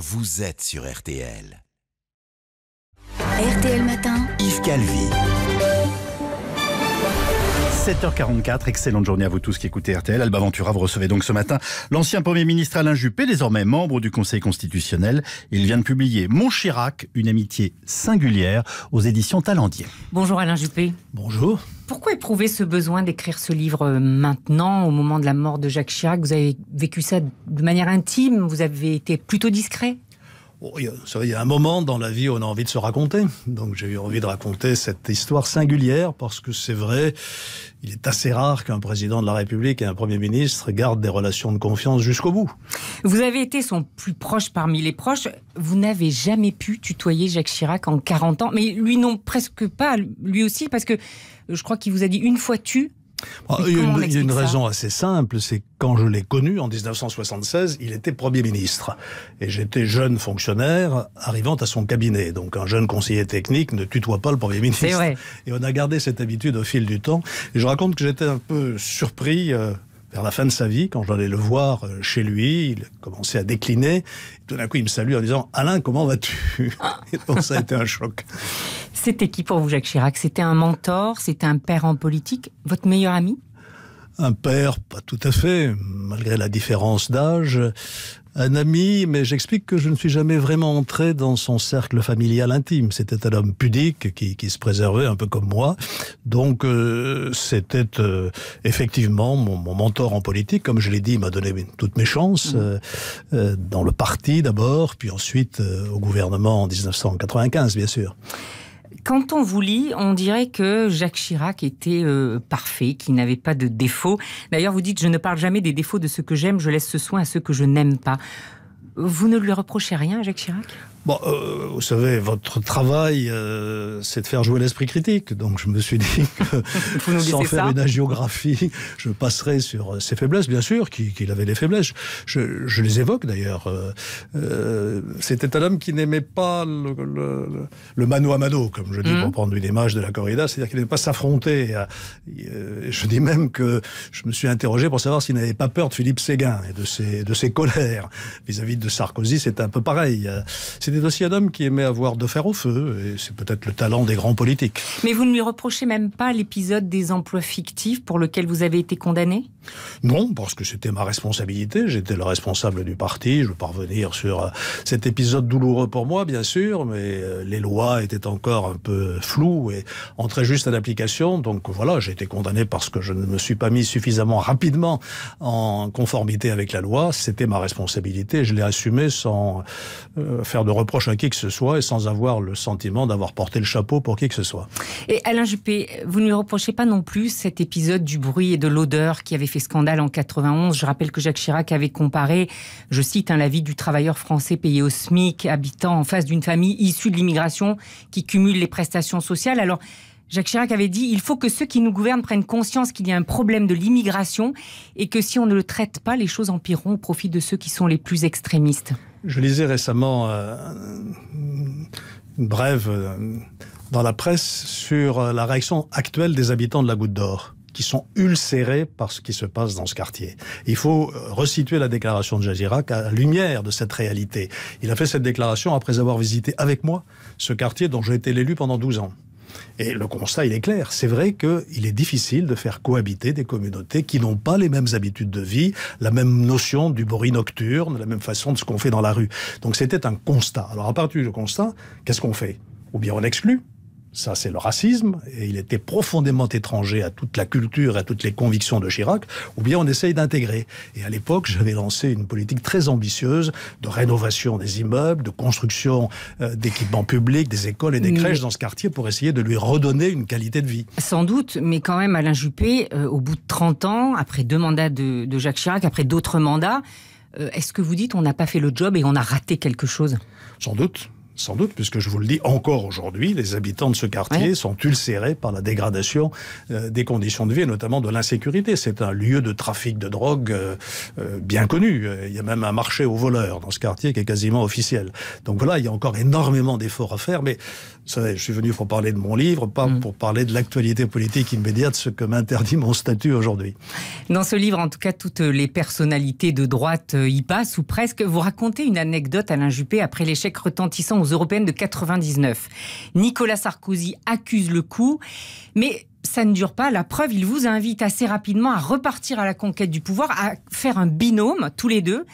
vous êtes sur RTL. RTL Matin, Yves Calvi. 7h44, excellente journée à vous tous qui écoutez RTL. Alba Ventura, vous recevez donc ce matin l'ancien Premier ministre Alain Juppé, désormais membre du Conseil constitutionnel. Il vient de publier Mon Chirac, une amitié singulière aux éditions Talendier. Bonjour Alain Juppé. Bonjour. Pourquoi éprouver ce besoin d'écrire ce livre euh, maintenant, au moment de la mort de Jacques Chirac Vous avez vécu ça de manière intime, vous avez été plutôt discret il y a un moment dans la vie où on a envie de se raconter. Donc j'ai eu envie de raconter cette histoire singulière parce que c'est vrai, il est assez rare qu'un président de la République et un Premier ministre gardent des relations de confiance jusqu'au bout. Vous avez été son plus proche parmi les proches. Vous n'avez jamais pu tutoyer Jacques Chirac en 40 ans. Mais lui non, presque pas, lui aussi, parce que je crois qu'il vous a dit une fois tu, il y a une, raison assez simple, c'est quand je l'ai connu en 1976, il était Premier ministre. Et j'étais jeune fonctionnaire arrivant à son cabinet. Donc un jeune conseiller technique ne tutoie pas le Premier ministre. Et on a gardé cette habitude au fil du temps. Et je raconte que j'étais un peu surpris. Euh, vers la fin de sa vie, quand j'allais le voir euh, chez lui, il commençait à décliner. Tout d'un coup, il me salue en disant Alain, comment vas-tu ah. ça a été un choc. C'était qui pour vous, Jacques Chirac C'était un mentor C'était un père en politique Votre meilleur ami un père, pas tout à fait, malgré la différence d'âge, un ami, mais j'explique que je ne suis jamais vraiment entré dans son cercle familial intime. C'était un homme pudique qui, qui, se préservait un peu comme moi. Donc euh, c'était euh, effectivement mon, mentor en politique. Comme je l'ai dit, il m'a donné toutes mes chances mm. euh, dans le parti d'abord, puis ensuite au gouvernement en 1995, bien sûr. Quand on vous lit, on dirait que Jacques Chirac était euh, parfait, qu'il n'avait pas de défauts. D'ailleurs, vous dites, je ne parle jamais des défauts de ce que j'aime, je laisse ce soin à ceux que je n'aime pas. Vous ne lui reprochez rien, Jacques Chirac Bon, euh, vous savez, votre travail, euh, c'est de faire jouer l'esprit critique. Donc, je me suis dit que, sans faire une agiographie, je passerai sur euh, ses faiblesses, bien sûr, qu'il avait des faiblesses. Je, je les évoque d'ailleurs. Euh, euh, C'était un homme qui n'aimait pas le, le, mano à mano, comme je dis, mhm. pour prendre une image de la corrida, c'est-à-dire qu'il n'aimait pas s'affronter. Je dis même que je me suis interrogé pour savoir s'il n'avait pas peur de Philippe Séguin et de ses, de ses colères. Vis-à-vis -vis de Sarkozy, c'est un peu pareil c'était aussi un homme qui aimait avoir de fer au feu, et c'est peut-être le talent des grands politiques. Mais vous ne lui reprochez même pas l'épisode des emplois fictifs pour lequel vous avez été condamné non, parce que c'était ma responsabilité. J'étais le responsable du parti. Je veux parvenir sur euh, cet épisode douloureux pour moi, bien sûr, mais euh, les lois étaient encore un peu floues et entraient juste à l'application. Donc voilà, j'ai été condamné parce que je ne me suis pas mis suffisamment rapidement en conformité avec la loi. C'était ma responsabilité. Je l'ai assumé sans euh, faire de reproche à qui que ce soit et sans avoir le sentiment d'avoir porté le chapeau pour qui que ce soit. Et Alain Juppé, vous ne reprochez pas non plus cet épisode du bruit et de l'odeur qui avait fait scandale en 91. Je rappelle que Jacques Chirac avait comparé, je cite, un hein, avis du travailleur français payé au SMIC, habitant en face d'une famille issue de l'immigration qui cumule les prestations sociales. Alors, Jacques Chirac avait dit il faut que ceux qui nous gouvernent prennent conscience qu'il y a un problème de l'immigration et que si on ne le traite pas, les choses empireront au profit de ceux qui sont les plus extrémistes. Je lisais récemment euh, une brève euh, dans la presse sur euh, la réaction actuelle des habitants de la Goutte d'Or qui sont ulcérés par ce qui se passe dans ce quartier. Il faut euh, resituer la déclaration de Jazirac à la lumière de cette réalité. Il a fait cette déclaration après avoir visité avec moi ce quartier dont j'ai été l'élu pendant 12 ans. Et le constat, il est clair. C'est vrai qu'il est difficile de faire cohabiter des communautés qui n'ont pas les mêmes habitudes de vie, la même notion du bruit nocturne, la même façon de ce qu'on fait dans la rue. Donc c'était un constat. Alors à partir du constat, qu'est-ce qu'on fait Ou bien on exclut ça, c'est le racisme, et il était profondément étranger à toute la culture, à toutes les convictions de Chirac, ou bien on essaye d'intégrer. Et à l'époque, j'avais lancé une politique très ambitieuse de rénovation des immeubles, de construction euh, d'équipements publics, des écoles et des crèches dans ce quartier pour essayer de lui redonner une qualité de vie. Sans doute, mais quand même, Alain Juppé, euh, au bout de 30 ans, après deux mandats de, Jacques Chirac, après d'autres mandats, euh, est-ce que vous dites on n'a pas fait le job et on a raté quelque chose Sans doute sans doute, puisque je vous le dis encore aujourd'hui, les habitants de ce quartier sont ulcérés par la dégradation euh, des conditions de vie, et notamment de l'insécurité. C'est un lieu de trafic de drogue euh, euh, bien connu. Il y a même un marché aux voleurs dans ce quartier qui est quasiment officiel. Donc voilà, il y a encore énormément d'efforts à faire, mais je suis venu pour parler de mon livre, pas mm. pour parler de l'actualité politique immédiate, ce que m'interdit mon statut aujourd'hui. Dans ce livre, en tout cas, toutes les personnalités de droite y passent, ou presque. Vous racontez une anecdote, Alain Juppé, après l'échec retentissant aux européennes de 99. Nicolas Sarkozy accuse le coup, mais ça ne dure pas. La preuve, il vous invite assez rapidement à repartir à la conquête du pouvoir, à faire un binôme, tous les deux.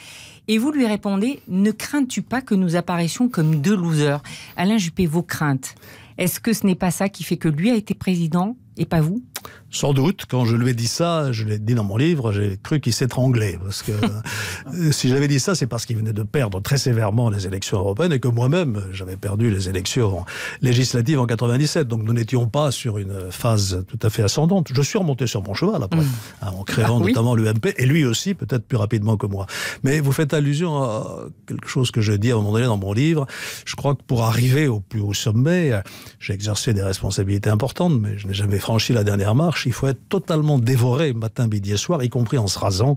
Et vous lui répondez Ne crains-tu pas que nous apparaissions comme deux losers Alain Juppé, vos craintes. Est-ce que ce n'est pas ça qui fait que lui a été président et pas vous Sans doute. Quand je lui ai dit ça, je l'ai dit dans mon livre, j'ai cru qu'il s'étranglait. Parce que euh, si j'avais dit ça, c'est parce qu'il venait de perdre très sévèrement les élections européennes et que moi-même, j'avais perdu les élections législatives en 97. Donc nous n'étions pas sur une phase tout à fait ascendante. Je suis remonté sur mon cheval après, mm. hein, en créant ah notamment l'UMP, et lui aussi, peut-être plus rapidement que moi. Mais vous faites allusion à quelque chose que je dis à un moment donné dans mon livre. Je crois que pour arriver au plus haut sommet, j'ai exercé des responsabilités importantes, mais je n'ai jamais franchi la dernière marche, il faut être totalement dévoré matin, midi et soir, y compris en se rasant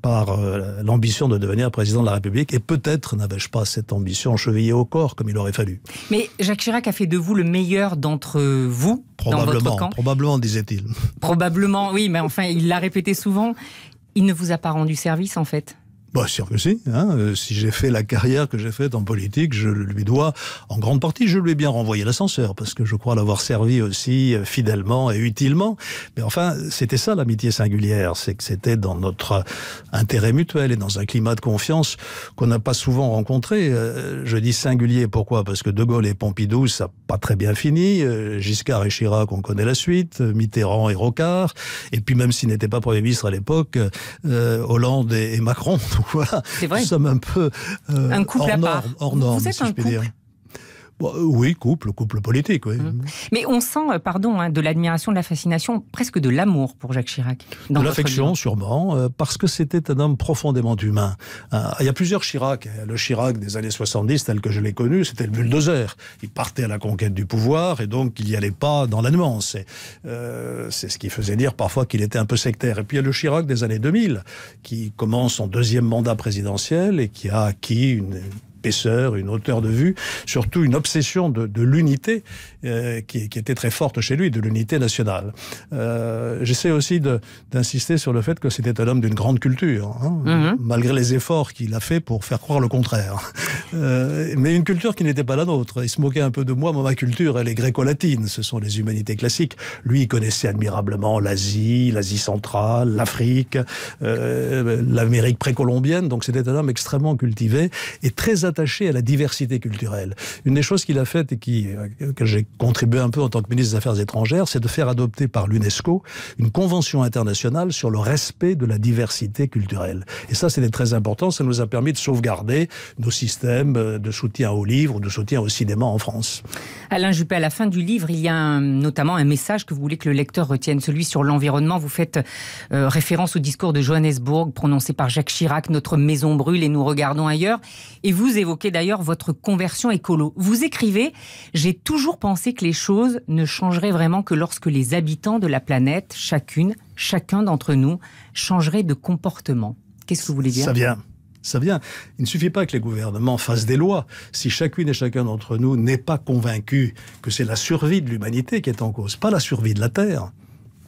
par euh, l'ambition de devenir président de la République. Et peut-être n'avais-je pas cette ambition chevillée au corps comme il aurait fallu. Mais Jacques Chirac a fait de vous le meilleur d'entre vous dans votre camp. Probablement, disait-il. Probablement, oui, mais enfin, il l'a répété souvent. Il ne vous a pas rendu service, en fait. Bah, sûr que si. Hein. Euh, si j'ai fait la carrière que j'ai faite en politique, je lui dois, en grande partie, je lui ai bien renvoyé l'ascenseur, parce que je crois l'avoir servi aussi euh, fidèlement et utilement. Mais enfin, c'était ça l'amitié singulière, c'est que c'était dans notre intérêt mutuel et dans un climat de confiance qu'on n'a pas souvent rencontré. Euh, je dis singulier, pourquoi Parce que De Gaulle et Pompidou, ça n'a pas très bien fini. Giscard et Chirac, on connaît la suite. Mitterrand et Rocard. Et puis même s'il n'était pas Premier ministre à l'époque, Hollande et Macron. Donc voilà, vrai. nous sommes un peu euh, un couple hors, à part. Norme, hors norme, Vous êtes si un couple bah, euh, oui, couple, couple politique. Mmh. Mais on sent, euh, pardon, hein, de l'admiration, de la fascination, presque de l'amour pour Jacques Chirac. Dans de l'affection, sûrement, euh, parce que c'était un homme profondément humain. il y a plusieurs Chirac. Hein. Le Chirac des années 70, tel que je l'ai connu, c'était le bulldozer. Il partait à la conquête du pouvoir et donc il n'y allait pas dans la nuance. C'est ce qui faisait dire parfois qu'il était un peu sectaire. Et puis il y a le Chirac des années 2000, qui commence son deuxième mandat présidentiel et qui a acquis une une hauteur de vue, surtout une obsession de, de l'unité euh, qui, qui, était très forte chez lui, de l'unité nationale. Euh, J'essaie aussi d'insister sur le fait que c'était un homme d'une grande culture, hein, mhm. malgré les efforts qu'il a fait pour faire croire le contraire. Euh, mais une culture qui n'était pas la nôtre. Il se moquait un peu de moi, mais ma culture, elle est gréco-latine. Ce sont les humanités classiques. Lui, il connaissait admirablement l'Asie, l'Asie centrale, l'Afrique, euh, l'Amérique précolombienne. Donc c'était un homme extrêmement cultivé et très attaché à la diversité culturelle. Une des choses qu'il a faites et qui, euh, que j'ai contribué un peu en tant que ministre des Affaires étrangères, c'est de faire adopter par l'UNESCO une convention internationale sur le respect de la diversité culturelle. Et ça, c'était très important. Ça nous a permis de sauvegarder nos systèmes euh, de soutien aux livres, de soutien au cinéma en France. Alain Juppé, à la fin du livre, il y a notamment un message que vous voulez que le lecteur retienne, celui sur l'environnement. Vous faites euh, référence au discours de Johannesburg prononcé par Jacques Chirac, Notre maison brûle et nous regardons ailleurs. Et vous évoquez d'ailleurs votre conversion écolo. Vous écrivez J'ai toujours pensé que les choses ne changeraient vraiment que lorsque les habitants de la planète, chacune, chacun d'entre nous, changeraient de comportement. Qu'est-ce que vous voulez dire Ça vient. Ça vient. Il ne suffit pas que les gouvernements fassent des lois. Si chacune et chacun d'entre nous n'est pas convaincu que c'est la survie de l'humanité qui est en cause, pas la survie de la Terre.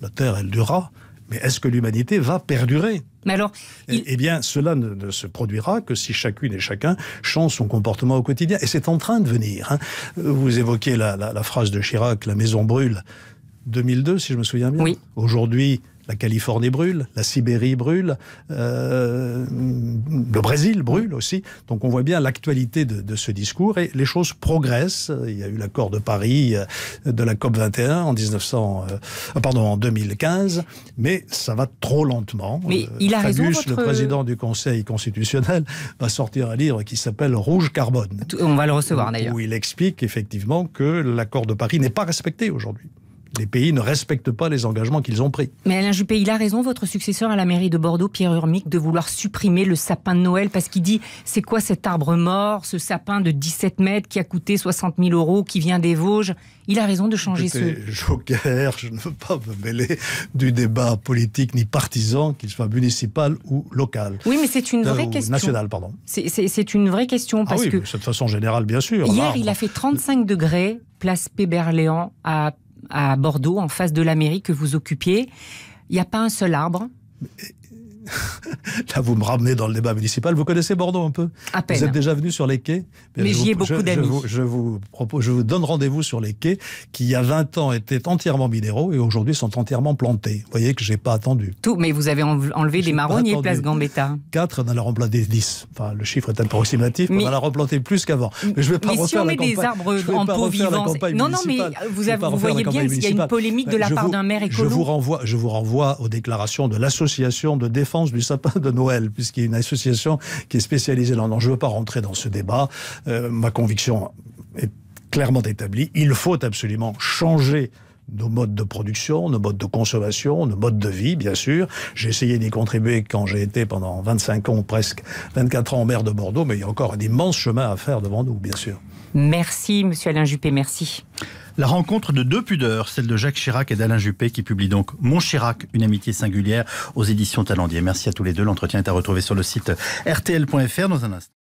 La Terre, elle durera. Mais est-ce que l'humanité va perdurer eh, eh, bien, cela ne, se produira que si chacune et chacun change son comportement au quotidien. Et c'est en train de venir. Hein. Euh, vous évoquez la, phrase de Chirac, la maison brûle. 2002, si je me souviens bien. Aujourd'hui, la Californie brûle, la Sibérie brûle, euh, le Brésil brûle aussi. Donc on voit bien l'actualité de, ce discours et les choses progressent. Il y a eu l'accord de Paris euh, de la COP 21 en 1900, euh, pardon en 2015, mais ça va trop lentement. Mais il a raison, le président du Conseil constitutionnel, va sortir un livre qui s'appelle Rouge carbone. On va le recevoir d'ailleurs. Où il explique effectivement que l'accord de Paris n'est pas respecté aujourd'hui les pays ne respectent pas les engagements qu'ils ont pris. Mais Alain Juppé, il a raison, votre successeur à la mairie de Bordeaux, Pierre Urmic, de vouloir supprimer le sapin de Noël parce qu'il dit c'est quoi cet arbre mort, ce sapin de 17 mètres qui a coûté 60 000 euros, qui vient des Vosges Il a raison de changer ce. Joker, je ne veux pas me mêler du débat politique ni partisan, qu'il soit municipal ou local. Oui, mais c'est une euh, vraie question. National, pardon. C'est une vraie question ah parce oui, que. De façon générale, bien sûr. Hier, il a fait 35 degrés, place Péberléan à à Bordeaux, en face de la mairie que vous occupiez. Il n'y a pas un seul arbre là, vous me ramenez dans le débat municipal. Vous connaissez Bordeaux un peu à peine. Vous êtes déjà venu sur les quais Mais, j'y ai beaucoup d'amis. Je, vous propose, je vous donne rendez-vous sur les quais qui, il y a 20 ans, étaient entièrement minéraux et aujourd'hui sont entièrement plantés. Vous voyez que j'ai pas attendu. Tout, mais vous avez enlevé des marronniers place Gambetta. 4, on a la des 10. Enfin, le chiffre est approximatif, mais, on a replanté plus qu'avant. Mais je vais pas mais si on met des arbres en peau vivante non, non, mais vous, vous voyez bien qu'il y a une polémique de la ben, part d'un maire écolo. Je vous renvoie, je vous renvoie aux déclarations de l'association de défense du sapin de Noël, puisqu'il y a une association qui est spécialisée. dans... non, je ne veux pas rentrer dans ce débat. Euh, ma conviction est clairement établie. Il faut absolument changer nos modes de production, nos modes de consommation, nos modes de vie, bien sûr. J'ai essayé d'y contribuer quand j'ai été pendant 25 ans, presque 24 ans, maire de Bordeaux, mais il y a encore un immense chemin à faire devant nous, bien sûr. Merci, monsieur Alain Juppé, merci. La rencontre de deux pudeurs, celle de Jacques Chirac et d'Alain Juppé, qui publie donc Mon Chirac, une amitié singulière aux éditions Talendier. Merci à tous les deux. L'entretien est à retrouver sur le site rtl.fr dans un instant.